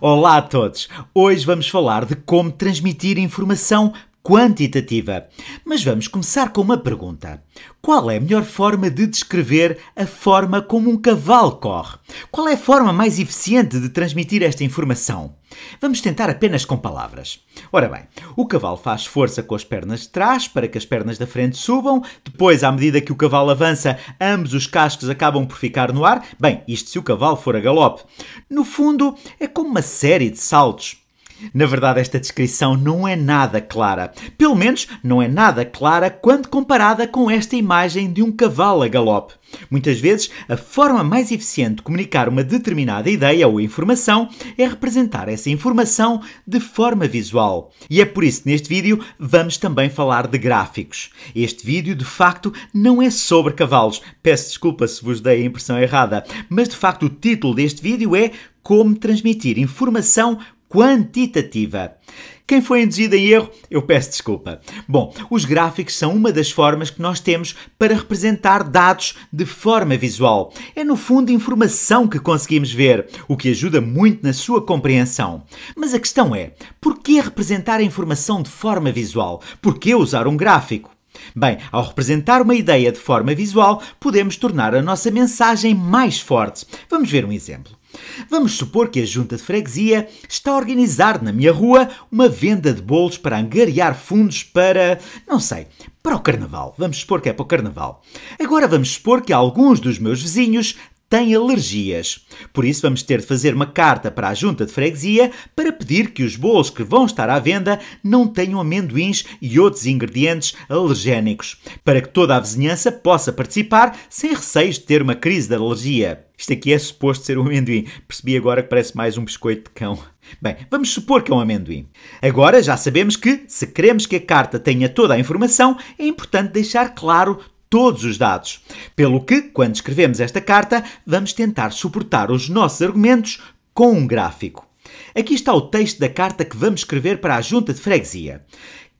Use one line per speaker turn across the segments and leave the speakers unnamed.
Olá a todos! Hoje vamos falar de como transmitir informação quantitativa. Mas vamos começar com uma pergunta. Qual é a melhor forma de descrever a forma como um cavalo corre? Qual é a forma mais eficiente de transmitir esta informação? Vamos tentar apenas com palavras. Ora bem, o cavalo faz força com as pernas de trás para que as pernas da frente subam, depois, à medida que o cavalo avança, ambos os cascos acabam por ficar no ar. Bem, isto se o cavalo for a galope. No fundo, é como uma série de saltos. Na verdade, esta descrição não é nada clara. Pelo menos, não é nada clara quando comparada com esta imagem de um cavalo a galope. Muitas vezes, a forma mais eficiente de comunicar uma determinada ideia ou informação é representar essa informação de forma visual. E é por isso que neste vídeo vamos também falar de gráficos. Este vídeo, de facto, não é sobre cavalos. Peço desculpa se vos dei a impressão errada, mas de facto o título deste vídeo é como transmitir informação quantitativa. Quem foi induzido em erro, eu peço desculpa. Bom, os gráficos são uma das formas que nós temos para representar dados de forma visual. É no fundo informação que conseguimos ver, o que ajuda muito na sua compreensão. Mas a questão é, por que representar a informação de forma visual? Por que usar um gráfico? Bem, ao representar uma ideia de forma visual, podemos tornar a nossa mensagem mais forte. Vamos ver um exemplo. Vamos supor que a junta de freguesia está a organizar na minha rua uma venda de bolos para angariar fundos para, não sei, para o carnaval. Vamos supor que é para o carnaval. Agora vamos supor que alguns dos meus vizinhos têm alergias. Por isso vamos ter de fazer uma carta para a junta de freguesia para pedir que os bolos que vão estar à venda não tenham amendoins e outros ingredientes alergénicos, para que toda a vizinhança possa participar sem receios de ter uma crise de alergia. Isto aqui é suposto ser um amendoim. Percebi agora que parece mais um biscoito de cão. Bem, vamos supor que é um amendoim. Agora já sabemos que, se queremos que a carta tenha toda a informação, é importante deixar claro todos os dados. Pelo que, quando escrevemos esta carta, vamos tentar suportar os nossos argumentos com um gráfico. Aqui está o texto da carta que vamos escrever para a Junta de Freguesia.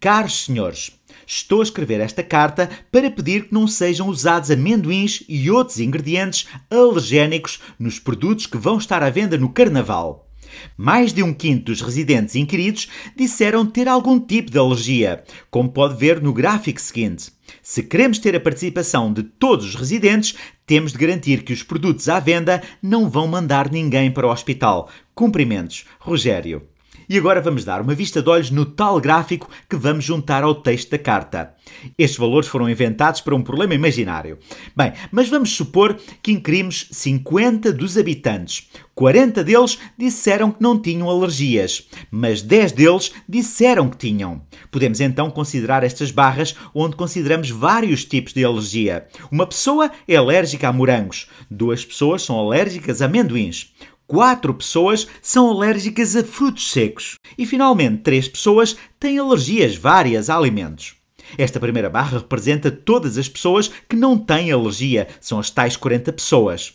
Caros senhores, Estou a escrever esta carta para pedir que não sejam usados amendoins e outros ingredientes alergénicos nos produtos que vão estar à venda no Carnaval. Mais de um quinto dos residentes inquiridos disseram ter algum tipo de alergia, como pode ver no gráfico seguinte. Se queremos ter a participação de todos os residentes, temos de garantir que os produtos à venda não vão mandar ninguém para o hospital. Cumprimentos, Rogério. E agora vamos dar uma vista de olhos no tal gráfico que vamos juntar ao texto da carta. Estes valores foram inventados para um problema imaginário. Bem, mas vamos supor que inquirimos 50 dos habitantes. 40 deles disseram que não tinham alergias, mas 10 deles disseram que tinham. Podemos então considerar estas barras onde consideramos vários tipos de alergia. Uma pessoa é alérgica a morangos, duas pessoas são alérgicas a amendoins. 4 pessoas são alérgicas a frutos secos e, finalmente, 3 pessoas têm alergias várias a alimentos. Esta primeira barra representa todas as pessoas que não têm alergia, são as tais 40 pessoas.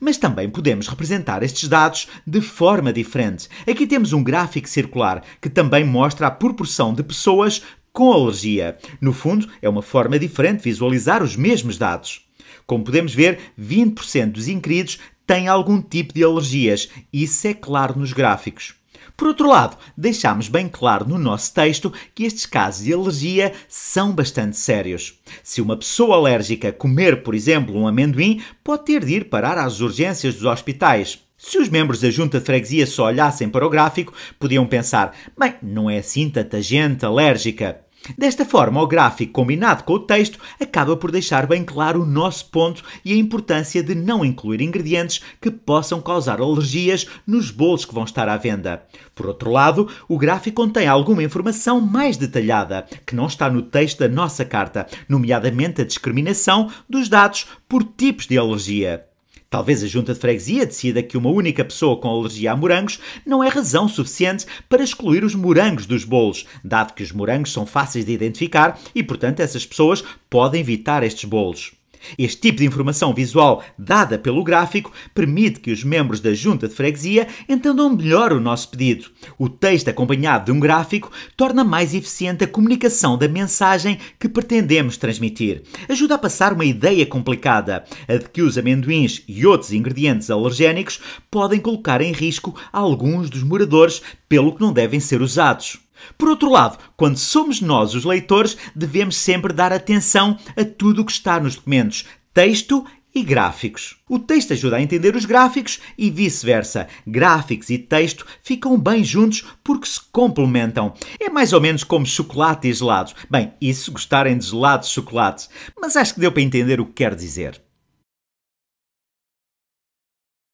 Mas também podemos representar estes dados de forma diferente. Aqui temos um gráfico circular que também mostra a proporção de pessoas com alergia. No fundo, é uma forma diferente de visualizar os mesmos dados. Como podemos ver, 20% dos inquiridos têm algum tipo de alergias. Isso é claro nos gráficos. Por outro lado, deixámos bem claro no nosso texto que estes casos de alergia são bastante sérios. Se uma pessoa alérgica comer, por exemplo, um amendoim, pode ter de ir parar às urgências dos hospitais. Se os membros da junta de freguesia só olhassem para o gráfico, podiam pensar: bem, não é assim tanta gente alérgica. Desta forma, o gráfico combinado com o texto acaba por deixar bem claro o nosso ponto e a importância de não incluir ingredientes que possam causar alergias nos bolos que vão estar à venda. Por outro lado, o gráfico contém alguma informação mais detalhada, que não está no texto da nossa carta, nomeadamente a discriminação dos dados por tipos de alergia. Talvez a junta de freguesia decida que uma única pessoa com alergia a morangos não é razão suficiente para excluir os morangos dos bolos, dado que os morangos são fáceis de identificar e, portanto, essas pessoas podem evitar estes bolos. Este tipo de informação visual dada pelo gráfico permite que os membros da junta de freguesia entendam melhor o nosso pedido. O texto acompanhado de um gráfico torna mais eficiente a comunicação da mensagem que pretendemos transmitir. Ajuda a passar uma ideia complicada, a de que os amendoins e outros ingredientes alergénicos podem colocar em risco alguns dos moradores, pelo que não devem ser usados. Por outro lado, quando somos nós os leitores, devemos sempre dar atenção a tudo o que está nos documentos, texto e gráficos. O texto ajuda a entender os gráficos e vice-versa. Gráficos e texto ficam bem juntos porque se complementam. É mais ou menos como chocolate e gelados. Bem, e se gostarem de gelados, chocolates? Mas acho que deu para entender o que quer dizer.